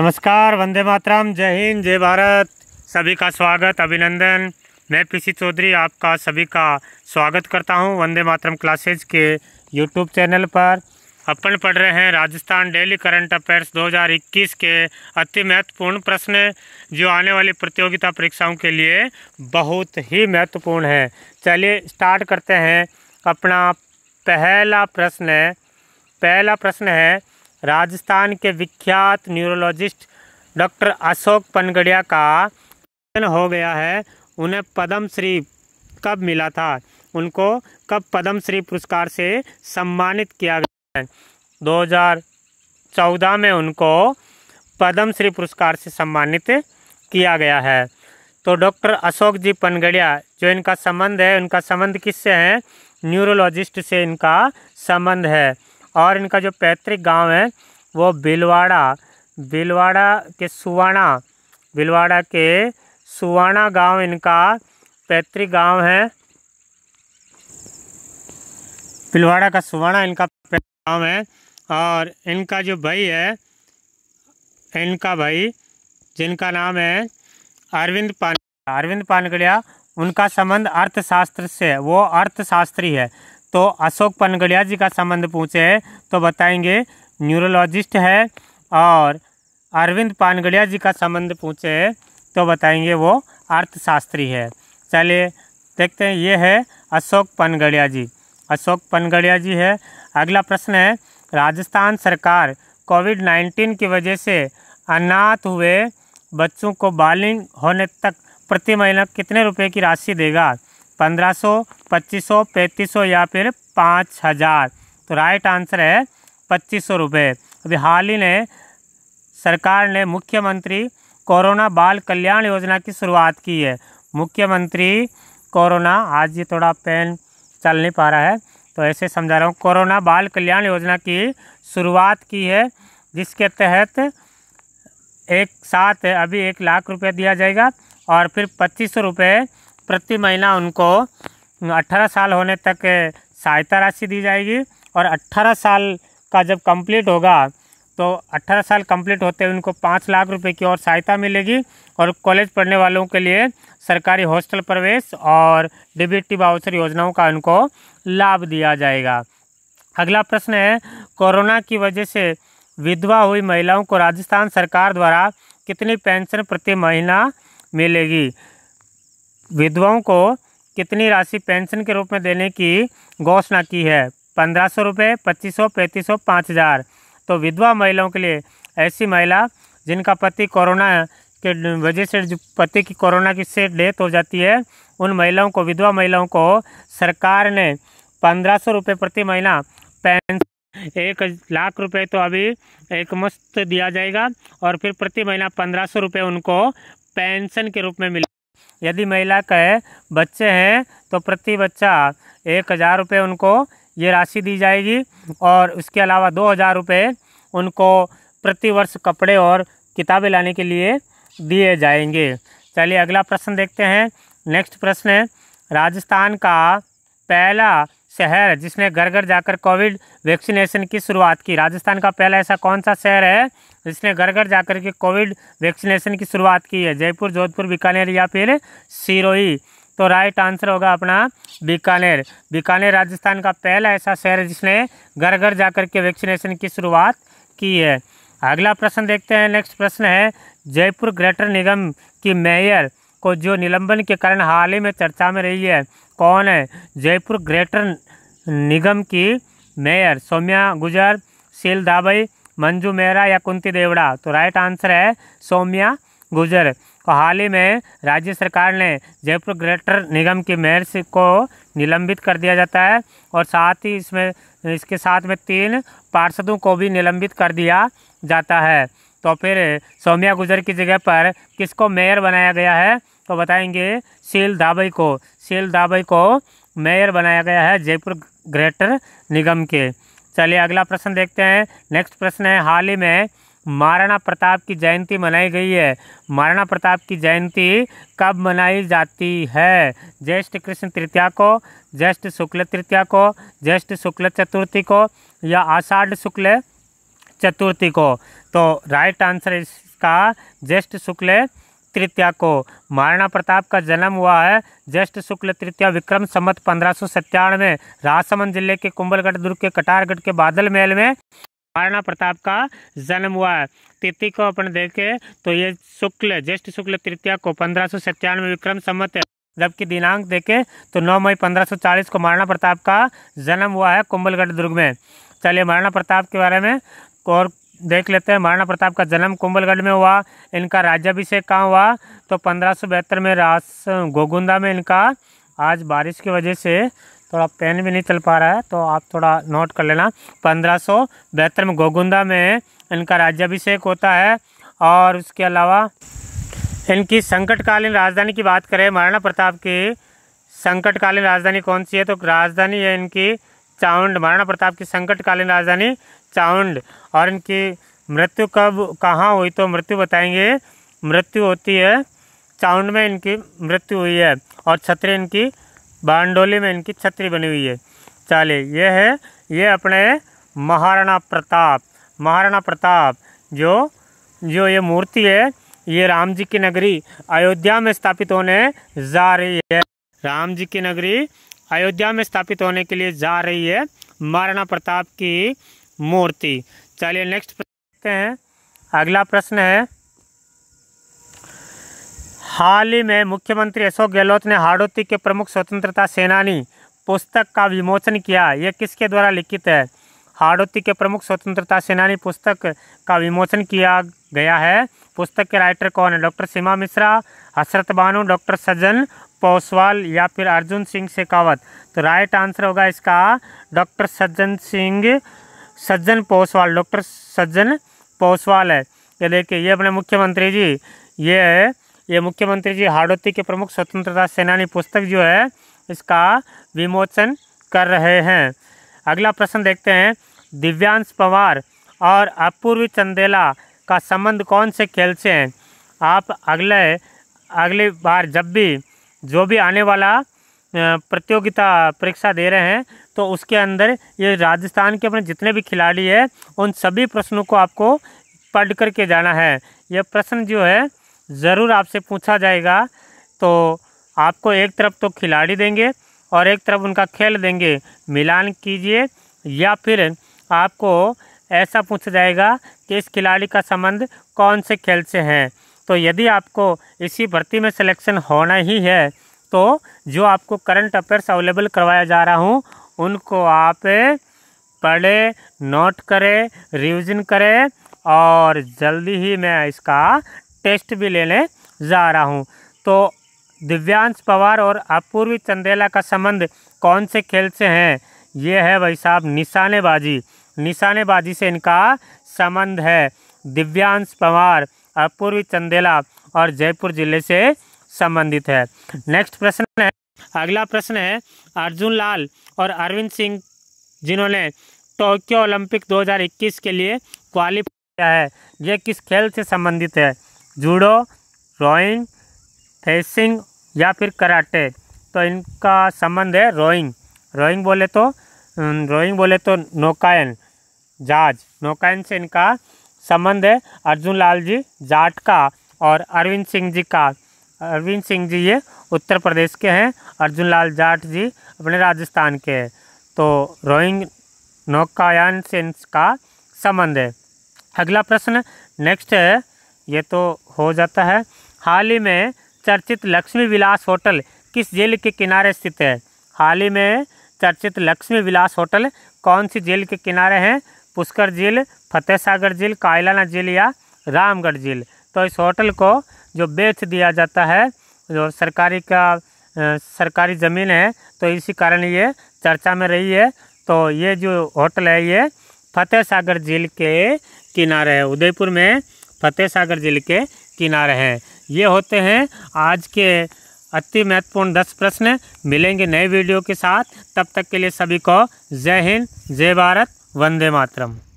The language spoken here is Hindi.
नमस्कार वंदे मातरम जय हिंद जय भारत सभी का स्वागत अभिनंदन मैं पीसी चौधरी आपका सभी का स्वागत करता हूं वंदे मातरम क्लासेज के यूट्यूब चैनल पर अपन पढ़ रहे हैं राजस्थान डेली करंट अफेयर्स 2021 के अति महत्वपूर्ण प्रश्न जो आने वाली प्रतियोगिता परीक्षाओं के लिए बहुत ही महत्वपूर्ण है चलिए स्टार्ट करते हैं अपना पहला प्रश्न पहला प्रश्न है राजस्थान के विख्यात न्यूरोलॉजिस्ट डॉक्टर अशोक पनगड़िया का हो गया है उन्हें पद्मश्री कब मिला था उनको कब पद्मश्री पुरस्कार से सम्मानित किया गया है 2014 में उनको पद्मश्री पुरस्कार से सम्मानित किया गया है तो डॉक्टर अशोक जी पनगड़िया जो इनका संबंध है उनका संबंध किससे है न्यूरोलॉजिस्ट से इनका संबंध है और इनका जो पैतृक गांव है वो बिलवाड़ा बिलवाड़ा के सुवाना बिलवाड़ा के सुवाणा गांव इनका पैतृक गांव है बिलवाड़ा का सुवाना इनका पैतृक गांव है और इनका जो भाई है इनका भाई जिनका नाम है अरविंद पान अरविंद पानगड़िया उनका संबंध अर्थशास्त्र से है वो अर्थशास्त्री है तो अशोक पनगड़िया जी का संबंध पूछे तो बताएंगे न्यूरोलॉजिस्ट है और अरविंद पानगड़िया जी का संबंध पूछे तो बताएंगे वो अर्थशास्त्री है चलिए देखते हैं ये है अशोक पनगड़िया जी अशोक पनगड़िया जी है अगला प्रश्न है राजस्थान सरकार कोविड नाइन्टीन की वजह से अनाथ हुए बच्चों को बालिंग होने तक प्रति महीना कितने रुपए की राशि देगा पंद्रह सौ पच्चीस सौ पैंतीस सौ या फिर पाँच हज़ार तो राइट आंसर है पच्चीस सौ रुपये अभी हाल ही में सरकार ने मुख्यमंत्री कोरोना बाल कल्याण योजना की शुरुआत की है मुख्यमंत्री कोरोना आज ये थोड़ा पेन चल नहीं पा रहा है तो ऐसे समझा रहा हूँ कोरोना बाल कल्याण योजना की शुरुआत की है जिसके तहत एक साथ अभी एक लाख रुपये दिया जाएगा और फिर पच्चीस सौ रुपये प्रति महीना उनको अट्ठारह साल होने तक सहायता राशि दी जाएगी और अट्ठारह साल का जब कंप्लीट होगा तो 18 साल कंप्लीट होते हुए उनको पाँच लाख रुपए की और सहायता मिलेगी और कॉलेज पढ़ने वालों के लिए सरकारी हॉस्टल प्रवेश और डिबिटी बाउचर योजनाओं का उनको लाभ दिया जाएगा अगला प्रश्न है कोरोना की वजह से विधवा हुई महिलाओं को राजस्थान सरकार द्वारा कितनी पेंशन प्रति महीना मिलेगी विधवाओं को कितनी राशि पेंशन के रूप में देने की घोषणा की है पंद्रह सौ रुपये पच्चीस सौ पैंतीस सौ पाँच हज़ार तो विधवा महिलाओं के लिए ऐसी महिला जिनका पति कोरोना के वजह से जो पति की कोरोना की से डेथ हो जाती है उन महिलाओं को विधवा महिलाओं को सरकार ने पंद्रह सौ रुपये प्रति महीना पेंशन एक लाख रुपए तो अभी एक मुश्त दिया जाएगा और फिर प्रति महीना पंद्रह सौ रुपये उनको पेंशन के रूप में मिले यदि महिला के बच्चे हैं तो प्रति बच्चा एक हज़ार रुपये उनको ये राशि दी जाएगी और उसके अलावा दो हज़ार रुपये उनको प्रतिवर्ष कपड़े और किताबें लाने के लिए दिए जाएंगे चलिए अगला प्रश्न देखते हैं नेक्स्ट प्रश्न है राजस्थान का पहला शहर जिसने घर घर जाकर कोविड वैक्सीनेशन की शुरुआत की राजस्थान का पहला ऐसा कौन सा शहर है जिसने घर घर जाकर के कोविड वैक्सीनेशन की शुरुआत की है जयपुर जोधपुर बीकानेर या फिर सिरोही तो राइट आंसर होगा अपना बीकानेर बीकानेर राजस्थान का पहला ऐसा शहर है जिसने घर घर जाकर के वैक्सीनेशन की शुरुआत की है अगला प्रश्न देखते हैं नेक्स्ट प्रश्न है जयपुर ग्रेटर निगम की मेयर को जो निलंबन के कारण हाल ही में चर्चा में रही है कौन है जयपुर ग्रेटर निगम की मेयर सौम्या गुजर शील दाबई मंजू मेहरा या कुंती देवड़ा तो राइट आंसर है सौम्या गुजर और तो हाल ही में राज्य सरकार ने जयपुर ग्रेटर निगम की मेयर से को निलंबित कर दिया जाता है और साथ ही इसमें इसके साथ में तीन पार्षदों को भी निलंबित कर दिया जाता है तो फिर सौम्या गुजर की जगह पर किसको मेयर बनाया गया है तो बताएंगे सील दाबई को सील दाबई को मेयर बनाया गया है जयपुर ग्रेटर निगम के चलिए अगला प्रश्न देखते हैं नेक्स्ट प्रश्न है हाल ही में महाराणा प्रताप की जयंती मनाई गई है महाराणा प्रताप की जयंती कब मनाई जाती है ज्येष्ठ कृष्ण तृतीया को ज्येष्ठ शुक्ल तृतीया को ज्येष्ठ शुक्ल चतुर्थी को या आषाढ़ शुक्ल चतुर्थी को तो राइट आंसर इसका ज्येष्ठ शुक्ल तृतीया को महाराणा प्रताप का जन्म हुआ है ज्येष्ठ शुक्ल तृतीया विक्रम सम्मत पंद्रह सौ सत्तानवे राजसमंद जिले के कुंभलगढ़ दुर्ग के कटारगढ़ के बादल महल में महाराणा प्रताप का जन्म हुआ है तिथि को अपन देखें तो ये शुक्ल ज्येष्ठ शुक्ल तृतीया को पंद्रह सौ सत्तानवे विक्रम सम्मत जबकि दिनांक देखें तो 9 मई 1540 को महाराणा प्रताप का जन्म हुआ है कुंभलगढ़ दुर्ग में चलिए महाराणा प्रताप के बारे में और देख लेते हैं महाराणा प्रताप का जन्म कुंभलगढ़ में हुआ इनका राज्याभिषेक कहाँ हुआ तो पंद्रह में रास गोगुंदा में इनका आज बारिश की वजह से थोड़ा पेन भी नहीं चल पा रहा है तो आप थोड़ा नोट कर लेना पंद्रह में गोगुंदा में इनका राज्याभिषेक होता है और उसके अलावा इनकी संकटकालीन राजधानी की बात करें महाराणा प्रताप की संकटकालीन राजधानी कौन सी है तो राजधानी है इनकी चाउंड महाराणा प्रताप की संकटकालीन राजधानी चाउंड और इनकी मृत्यु कब कहाँ हुई तो मृत्यु बताएंगे मृत्यु होती है चाउंड में इनकी मृत्यु हुई है और छतरी इनकी बांडोली में इनकी छतरी बनी हुई है चलिए ये है ये अपने महाराणा प्रताप महाराणा प्रताप जो जो ये मूर्ति है ये राम जी की नगरी अयोध्या में स्थापित होने जा रही है राम जी की नगरी अयोध्या में स्थापित होने के लिए जा रही है महाराणा प्रताप की मूर्ति चलिए नेक्स्ट प्रश्न हैं अगला प्रश्न है हाल ही में मुख्यमंत्री अशोक गहलोत ने हाड़ोती के प्रमुख स्वतंत्रता सेनानी पुस्तक का विमोचन किया यह किसके द्वारा लिखित है हाड़ोती के प्रमुख स्वतंत्रता सेनानी पुस्तक का विमोचन किया गया है पुस्तक के राइटर कौन है डॉक्टर सीमा मिश्रा हसरत बानू डॉक्टर सज्जन पौसवाल या फिर अर्जुन सिंह शेखावत तो राइट आंसर होगा इसका डॉक्टर सज्जन सिंह सज्जन पोसवाल डॉक्टर सज्जन पोसवाल है ये देखिए ये अपने मुख्यमंत्री जी ये है ये मुख्यमंत्री जी हाड़ोती के प्रमुख स्वतंत्रता सेनानी पुस्तक जो है इसका विमोचन कर रहे हैं अगला प्रश्न देखते हैं दिव्यांश पवार और अपूर्वी चंदेला का संबंध कौन से खेल से हैं आप अगले अगली बार जब भी जो भी आने वाला प्रतियोगिता परीक्षा दे रहे हैं तो उसके अंदर ये राजस्थान के अपने जितने भी खिलाड़ी हैं उन सभी प्रश्नों को आपको पढ़ करके जाना है यह प्रश्न जो है ज़रूर आपसे पूछा जाएगा तो आपको एक तरफ तो खिलाड़ी देंगे और एक तरफ उनका खेल देंगे मिलान कीजिए या फिर आपको ऐसा पूछा जाएगा कि इस खिलाड़ी का संबंध कौन से खेल से हैं तो यदि आपको इसी भर्ती में सिलेक्शन होना ही है तो जो आपको करंट अफेयर्स अवेलेबल करवाया जा रहा हूँ उनको आप पढ़ें नोट करें रिविज़न करें और जल्दी ही मैं इसका टेस्ट भी लेने जा रहा हूँ तो दिव्यांश पवार और अपूर्वी चंदेला का संबंध कौन से खेल से हैं ये है भाई साहब निशानेबाजी निशानेबाजी से इनका संबंध है दिव्यांश पवार अपूर्वी चंदेला और जयपुर जिले से संबंधित है नेक्स्ट प्रश्न है अगला प्रश्न है अर्जुन लाल और अरविंद सिंह जिन्होंने टोक्यो ओलंपिक 2021 के लिए क्वालिफाई किया है यह किस खेल से संबंधित है जूडो रोइंग फेसिंग या फिर कराटे तो इनका संबंध है रोइंग रोइंग बोले तो रोइंग बोले तो नौकायन जाज नौकायन से इनका संबंध है अर्जुन लाल जी जाट का और अरविंद सिंह जी का अरविंद सिंह जी ये उत्तर प्रदेश के हैं अर्जुन लाल जाट जी अपने राजस्थान के हैं तो रोइंग नौकायान से का संबंध है अगला प्रश्न नेक्स्ट है ये तो हो जाता है हाल ही में चर्चित लक्ष्मी विलास होटल किस जेल के किनारे स्थित है हाल ही में चर्चित लक्ष्मी विलास होटल कौन सी जेल के किनारे हैं पुष्कर जेल फतेह सागर जेल कायलाना जेल या रामगढ़ जेल तो इस होटल को जो बेच दिया जाता है जो सरकारी का सरकारी ज़मीन है तो इसी कारण ये चर्चा में रही है तो ये जो होटल है ये फतेह सागर झील के किनारे है उदयपुर में फतेह सागर झील के किनारे हैं ये होते हैं आज के अति महत्वपूर्ण दस प्रश्न मिलेंगे नए वीडियो के साथ तब तक के लिए सभी को जय हिंद जय भारत वंदे मातरम